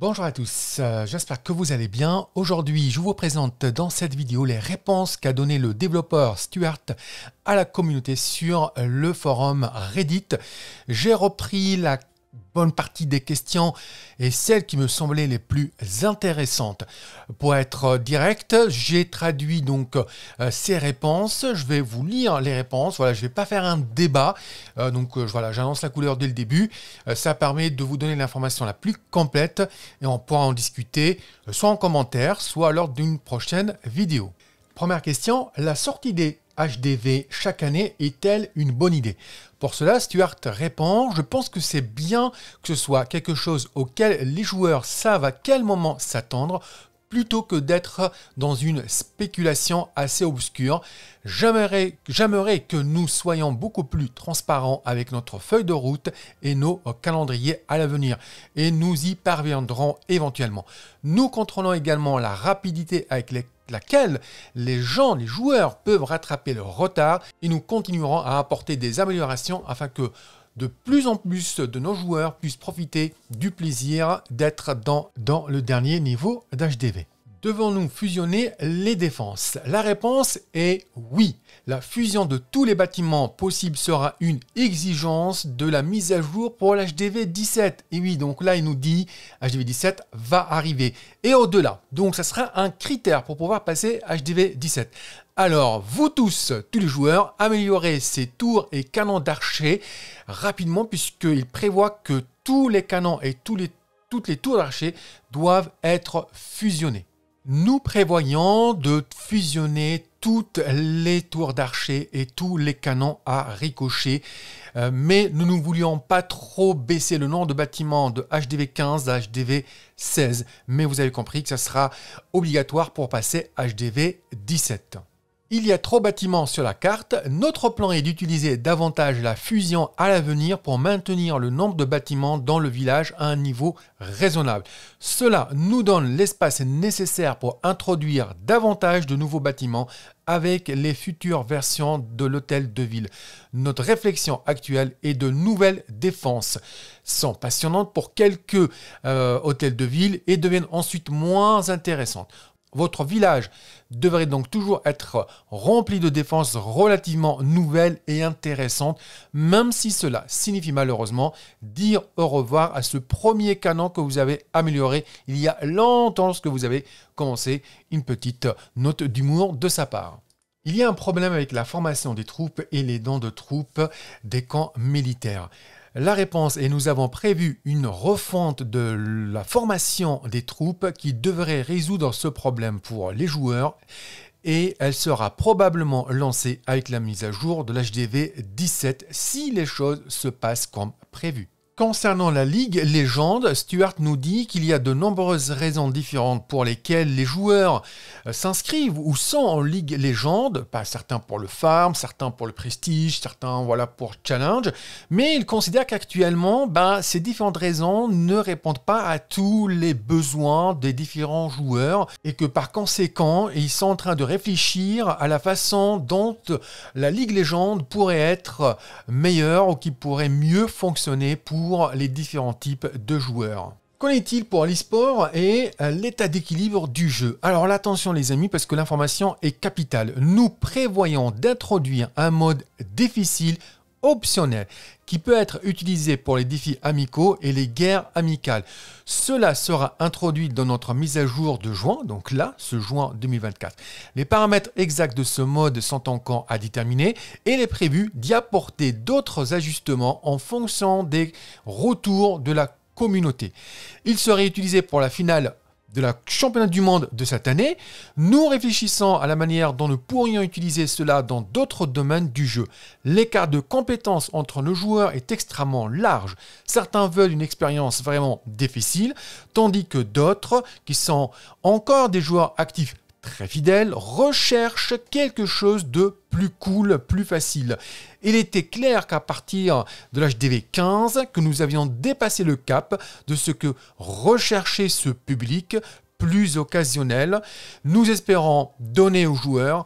Bonjour à tous, euh, j'espère que vous allez bien. Aujourd'hui, je vous présente dans cette vidéo les réponses qu'a donné le développeur Stuart à la communauté sur le forum Reddit. J'ai repris la partie des questions et celles qui me semblaient les plus intéressantes. Pour être euh, direct, j'ai traduit donc euh, ces réponses. Je vais vous lire les réponses. Voilà, je vais pas faire un débat. Euh, donc voilà, j'annonce la couleur dès le début. ça permet de vous donner l'information la plus complète et on pourra en discuter soit en commentaire, soit lors d'une prochaine vidéo. Première question, la sortie des HDV chaque année est-elle une bonne idée Pour cela, Stuart répond Je pense que c'est bien que ce soit quelque chose auquel les joueurs savent à quel moment s'attendre plutôt que d'être dans une spéculation assez obscure. J'aimerais que nous soyons beaucoup plus transparents avec notre feuille de route et nos calendriers à l'avenir, et nous y parviendrons éventuellement. Nous contrôlons également la rapidité avec, les, laquelle les gens, les joueurs peuvent rattraper leur retard et nous continuerons à apporter des améliorations afin que de plus en plus de nos joueurs puissent profiter du plaisir d'être dans, dans le dernier niveau d'HDV. Devons-nous fusionner les défenses La réponse est oui. La fusion de tous les bâtiments possibles sera une exigence de la mise à jour pour l'HDV 17. Et oui, donc là, il nous dit HDV 17 va arriver. Et au-delà, donc ça sera un critère pour pouvoir passer HDV 17. Alors, vous tous, tous les joueurs, améliorez ces tours et canons d'archer rapidement puisqu'il prévoit que tous les canons et tous les, toutes les tours d'archer doivent être fusionnés. Nous prévoyons de fusionner toutes les tours d'archer et tous les canons à ricocher, euh, mais nous ne voulions pas trop baisser le nombre de bâtiments de HDV 15 à HDV 16. Mais vous avez compris que ça sera obligatoire pour passer HDV 17. Il y a trop bâtiments sur la carte. Notre plan est d'utiliser davantage la fusion à l'avenir pour maintenir le nombre de bâtiments dans le village à un niveau raisonnable. Cela nous donne l'espace nécessaire pour introduire davantage de nouveaux bâtiments avec les futures versions de l'hôtel de ville. Notre réflexion actuelle est de nouvelles défenses, sont passionnantes pour quelques euh, hôtels de ville et deviennent ensuite moins intéressantes. Votre village devrait donc toujours être rempli de défenses relativement nouvelles et intéressantes, même si cela signifie malheureusement dire au revoir à ce premier canon que vous avez amélioré il y a longtemps lorsque vous avez commencé une petite note d'humour de sa part. Il y a un problème avec la formation des troupes et les dons de troupes des camps militaires. La réponse est nous avons prévu une refonte de la formation des troupes qui devrait résoudre ce problème pour les joueurs et elle sera probablement lancée avec la mise à jour de l'HDV 17 si les choses se passent comme prévu. Concernant la Ligue Légende, Stuart nous dit qu'il y a de nombreuses raisons différentes pour lesquelles les joueurs euh, s'inscrivent ou sont en Ligue Légende, pas certains pour le farm, certains pour le prestige, certains voilà pour challenge, mais il considère qu'actuellement, ben, ces différentes raisons ne répondent pas à tous les besoins des différents joueurs et que par conséquent, ils sont en train de réfléchir à la façon dont la Ligue Légende pourrait être meilleure ou qui pourrait mieux fonctionner pour les différents types de joueurs. Qu'en est-il pour l'e-sport et euh, l'état d'équilibre du jeu Alors l'attention les amis parce que l'information est capitale. Nous prévoyons d'introduire un mode difficile optionnel qui peut être utilisé pour les défis amicaux et les guerres amicales. Cela sera introduit dans notre mise à jour de juin, donc là, ce juin 2024. Les paramètres exacts de ce mode sont encore à déterminer et il est prévu d'y apporter d'autres ajustements en fonction des retours de la communauté. Il serait utilisé pour la finale de la championnat du monde de cette année, nous réfléchissons à la manière dont nous pourrions utiliser cela dans d'autres domaines du jeu. L'écart de compétences entre nos joueurs est extrêmement large. Certains veulent une expérience vraiment difficile, tandis que d'autres, qui sont encore des joueurs actifs très fidèle, recherche quelque chose de plus cool, plus facile. Il était clair qu'à partir de l'HDV 15, que nous avions dépassé le cap de ce que recherchait ce public plus occasionnel. Nous espérons donner aux joueurs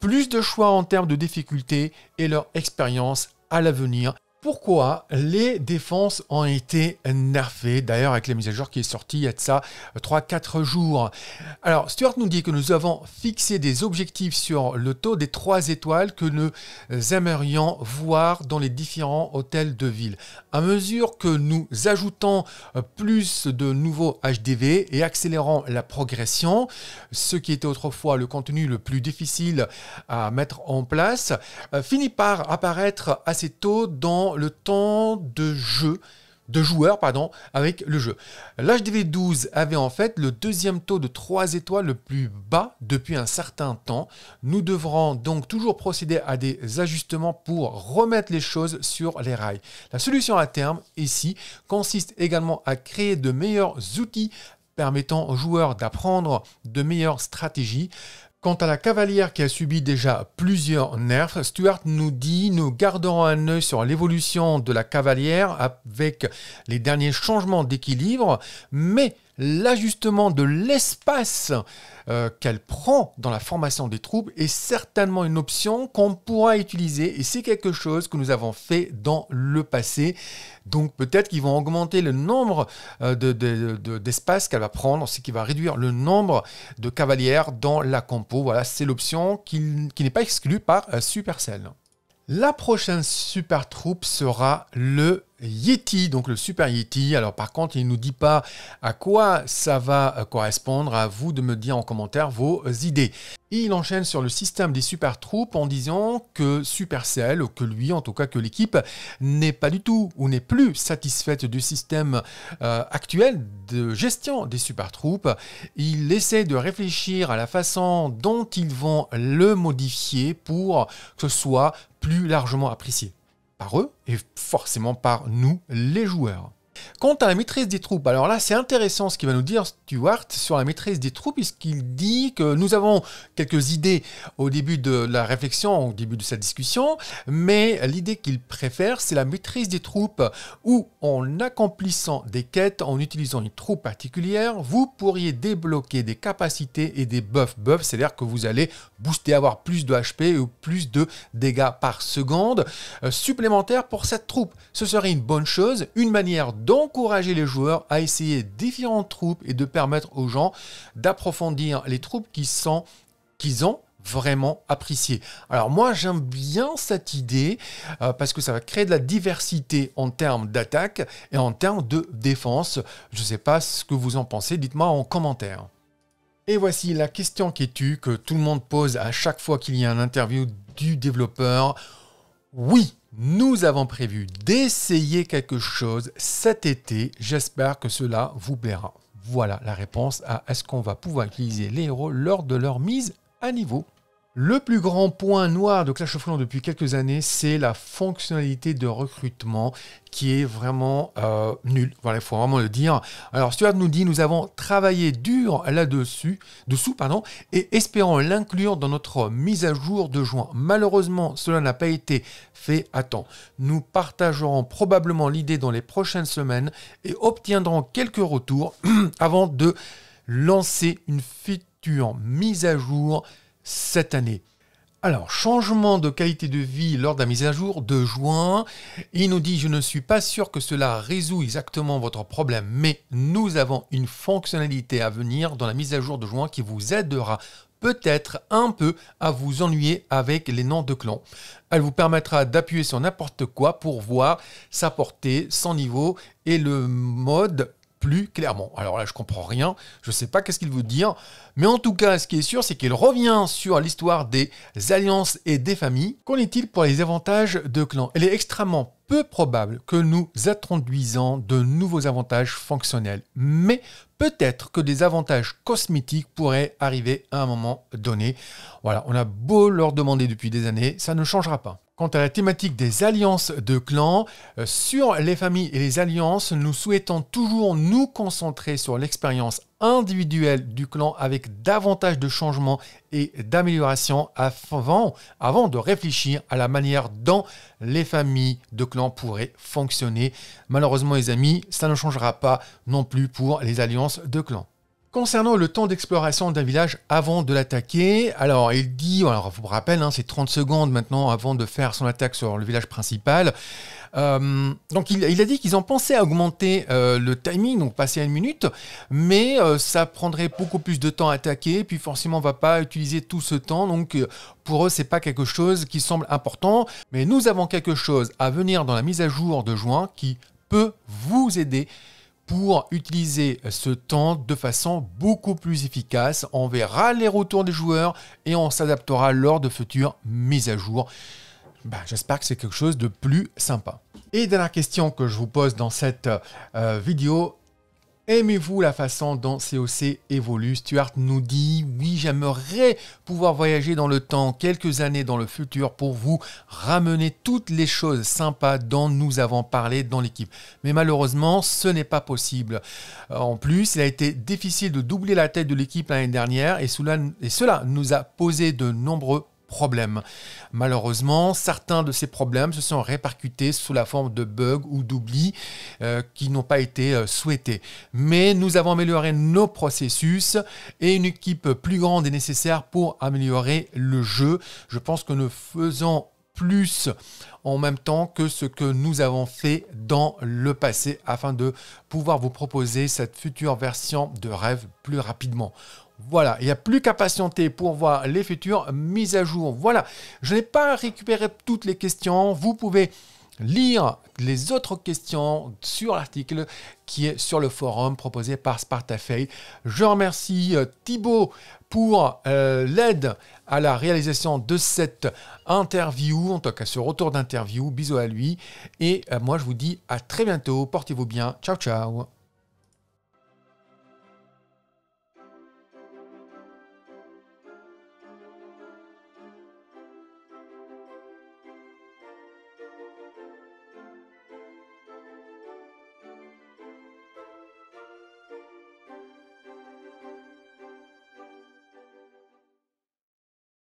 plus de choix en termes de difficultés et leur expérience à l'avenir pourquoi les défenses ont été nerfées, d'ailleurs avec les mise à jour qui est sortie il y a de ça 3-4 euh, jours. Alors Stuart nous dit que nous avons fixé des objectifs sur le taux des 3 étoiles que nous aimerions voir dans les différents hôtels de ville. À mesure que nous ajoutons euh, plus de nouveaux HDV et accélérons la progression, ce qui était autrefois le contenu le plus difficile à mettre en place, euh, finit par apparaître assez tôt dans le temps de jeu de joueurs pardon, avec le jeu. L'HDV12 avait en fait le deuxième taux de 3 étoiles le plus bas depuis un certain temps. Nous devrons donc toujours procéder à des ajustements pour remettre les choses sur les rails. La solution à terme, ici, consiste également à créer de meilleurs outils permettant aux joueurs d'apprendre de meilleures stratégies. Quant à la cavalière qui a subi déjà plusieurs nerfs, Stuart nous dit nous garderons un œil sur l'évolution de la cavalière avec les derniers changements d'équilibre, mais l'ajustement de l'espace euh, qu'elle prend dans la formation des troupes est certainement une option qu'on pourra utiliser et c'est quelque chose que nous avons fait dans le passé. Donc peut-être qu'ils vont augmenter le nombre euh, d'espace qu'elle va prendre, ce qui va réduire le nombre de cavalières dans la compo. Voilà, c'est l'option qui, n'est pas exclue par euh, Supercell. La prochaine super troupe sera le Yeti, donc le Super Yeti. Alors par contre, il ne nous dit pas à quoi ça va euh, correspondre. À vous de me dire en commentaire vos idées. il enchaîne sur le système des super troupes en disant que Supercell, que lui, en tout cas que l'équipe, n'est pas du tout ou n'est plus satisfaite du système euh, actuel de gestion des super troupes. Il essaie de réfléchir à la façon dont ils vont le modifier pour que ce soit plus largement apprécié par eux et forcément par nous, les joueurs. Quant à la maîtrise des troupes, alors là c'est intéressant ce qu'il va nous dire Stuart sur la maîtrise des troupes, puisqu'il dit que nous avons quelques idées au début de la réflexion, au début de cette discussion, mais l'idée qu'il préfère c'est la maîtrise des troupes, où en accomplissant des quêtes, en utilisant une troupe particulière, vous pourriez débloquer des capacités et des buffs. Buffs, c'est-à-dire que vous allez booster, avoir plus de HP ou plus de dégâts par seconde euh, supplémentaires pour cette troupe. Ce serait une bonne chose, une manière de d'encourager les joueurs à essayer différentes troupes et de permettre aux gens d'approfondir les troupes qu'ils qu'ils ont vraiment apprécié. Alors moi j'aime bien cette idée euh, parce que ça va créer de la diversité en termes d'attaque et en termes de défense. Je ne sais pas ce que vous en pensez, dites-moi en commentaire. Et voici la question qui est tue que tout le monde pose à chaque fois qu'il y a une interview du développeur. Oui, nous avons prévu d'essayer quelque chose cet été. J'espère que cela vous plaira. Voilà la réponse à est-ce qu'on va pouvoir utiliser les héros lors de leur mise à niveau. Le plus grand point noir de Clash of Clans depuis quelques années, c'est la fonctionnalité de recrutement qui est vraiment euh, nulle. Voilà, il faut vraiment le dire. Alors Stuart nous dit, nous avons travaillé dur là-dessus, dessous, pardon, et espérons l'inclure dans notre mise à jour de juin. Malheureusement, cela n'a pas été fait à temps. Nous partagerons probablement l'idée dans les prochaines semaines et obtiendrons quelques retours avant de lancer une future mise à jour cette année. Alors, changement de qualité de vie lors de la mise à jour de juin. Il nous dit, je ne suis pas sûr que cela résout exactement votre problème, mais nous avons une fonctionnalité à venir dans la mise à jour de juin qui vous aidera peut-être un peu à vous ennuyer avec les noms de clans. Elle vous permettra d'appuyer sur n'importe quoi pour voir sa portée, son niveau et le mode plus clairement. Alors là, je comprends rien, je ne sais pas qu'est-ce qu'il veut dire, mais en tout cas, ce qui est sûr, c'est qu'il revient sur l'histoire des alliances et des familles. Qu'en est-il pour les avantages de clans Il est extrêmement peu probable que nous introduisons de nouveaux avantages fonctionnels, mais peut-être que des avantages cosmétiques pourraient arriver à un moment donné. Voilà, on a beau leur demander depuis des années, ça ne changera pas. Quant à la thématique des alliances de clans, euh, sur les familles et les alliances, nous souhaitons toujours nous concentrer sur l'expérience individuelle du clan avec davantage de changements et d'améliorations avant, avant de réfléchir à la manière dont les familles de clans pourraient fonctionner. Malheureusement les amis, ça ne changera pas non plus pour les alliances de clans. Concernant le temps d'exploration d'un village avant de l'attaquer, alors il dit, alors vous rappelez, hein, c'est 30 secondes maintenant avant de faire son attaque sur le village principal. Euh, donc il, a dit qu'ils ont pensé à augmenter euh, le timing, donc passer à une minute, mais euh, ça prendrait beaucoup plus de temps à attaquer, puis forcément on va pas utiliser tout ce temps, donc pour eux c'est pas quelque chose qui semble important, mais nous avons quelque chose à venir dans la mise à jour de juin qui peut vous aider pour utiliser ce temps de façon beaucoup plus efficace. On verra les retours des joueurs et on s'adaptera lors de futures mises à jour. Bah, j'espère que c'est quelque chose de plus sympa. Et dernière question que je vous pose dans cette euh, vidéo, Aimez-vous la façon dont COC évolue Stuart nous dit Oui, j'aimerais pouvoir voyager dans le temps, quelques années dans le futur, pour vous ramener toutes les choses sympas dont nous avons parlé dans l'équipe. Mais malheureusement, ce n'est pas possible. Euh, en plus, il a été difficile de doubler la tête de l'équipe l'année dernière et cela, et cela nous a posé de nombreux problèmes. Malheureusement, certains de ces problèmes se sont répercutés sous la forme de bugs ou d'oublis euh, qui n'ont pas été euh, souhaités. Mais nous avons amélioré nos processus et une équipe plus grande est nécessaire pour améliorer le jeu. Je pense que nous faisons plus en même temps que ce que nous avons fait dans le passé afin de pouvoir vous proposer cette future version de rêve plus rapidement. Voilà, il n'y a plus qu'à patienter pour voir les futures mises à jour. Voilà, je n'ai pas récupéré toutes les questions. Vous pouvez lire les autres questions sur l'article qui est sur le forum proposé par Spartafei. Je remercie euh, Thibaut pour euh, l'aide à la réalisation de cette interview, en tout cas ce retour d'interview. Bisous à lui. Et euh, moi, je vous dis à très bientôt. Portez-vous bien. Ciao, ciao.